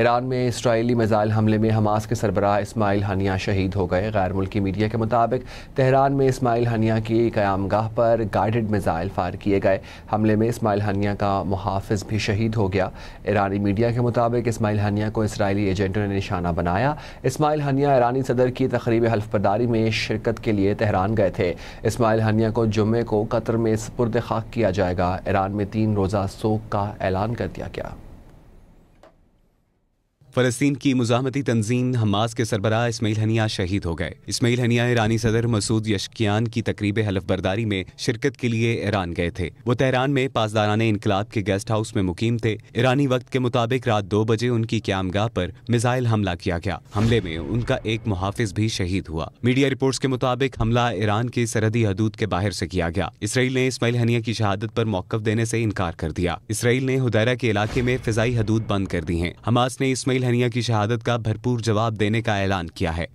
Iran में Israeli missile हमले में हमास के सरबराह इसमाइल हनिया शहीद हो गए गैर मुल्की मीडिया के मुताबिक तेहरान में इसमाइल हनिया की क्यामगाह पर गाइडेड मिज़ाइल फायर किए गए हमले में इसमाइल हनिया का मुहाफ़ भी शहीद हो गया ईरानी मीडिया के मुताबिक इसमाइल हनिया को इसराइली एजेंटों ने निशाना बनाया इसमाइल हनिया ईरानी सदर की तकरीब हल्फबरदारी में शिरकत के लिए तहरान गए थे इसमाइल हनिया को जुमे को कतर में सपुरद खाक किया जाएगा ईरान में तीन रोज़ा सोक का ऐलान कर दिया गया फलस्तीन की मुजामती तंजीम हमास के सरबराह इसमाइल हनिया शहीद हो गए इसमाइल हनिया ईरानी सदर मसूद यशकियान की तकरीब हलफबर्दारी में शिरकत के लिए ईरान गए थे वो तहरान में पासदारान इनकलाब के गेस्ट हाउस में मुकीम थे ईरानी वक्त के मुताबिक रात दो बजे उनकी क्यामगाह पर मिजाइल हमला किया गया हमले में उनका एक मुहाफिज भी शहीद हुआ मीडिया रिपोर्ट्स के मुताबिक हमला ईरान के सरहदी हदूद के बाहर से किया गया इसराइल ने इसमाइल हनिया की शहादत पर मौकफ देने से इनकार कर दिया इसराइल ने हुदैरा के इलाके में फिजाई हदूद बंद कर दी है हमास ने इसमाइल लहरिया की शहादत का भरपूर जवाब देने का ऐलान किया है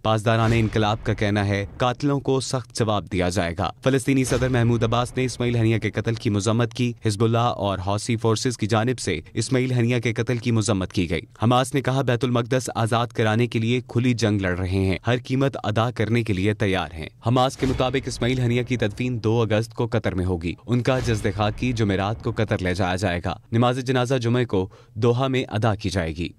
ने इनकलाब का कहना है कातलों को सख्त जवाब दिया जाएगा फलस्तीनी सदर महमूद अब्बास ने इसमाइल हनिया के कत्ल की मजम्मत की हिजबुल्ला और हौसी फोर्सेज की जानब ऐसी इसमाइल हनिया के कत्ल की मजम्मत की गयी हमास ने कहा बैतुलमकदस आजाद कराने के लिए खुली जंग लड़ रहे हैं हर कीमत अदा करने के लिए तैयार है हमास के मुताबिक इसमाइल हनिया की तदफीन दो अगस्त को कतर में होगी उनका जज्द खाकी जुमेरात को कतर ले जाया जाएगा नमाज जनाजा जुमे को दोहा में अदा की जाएगी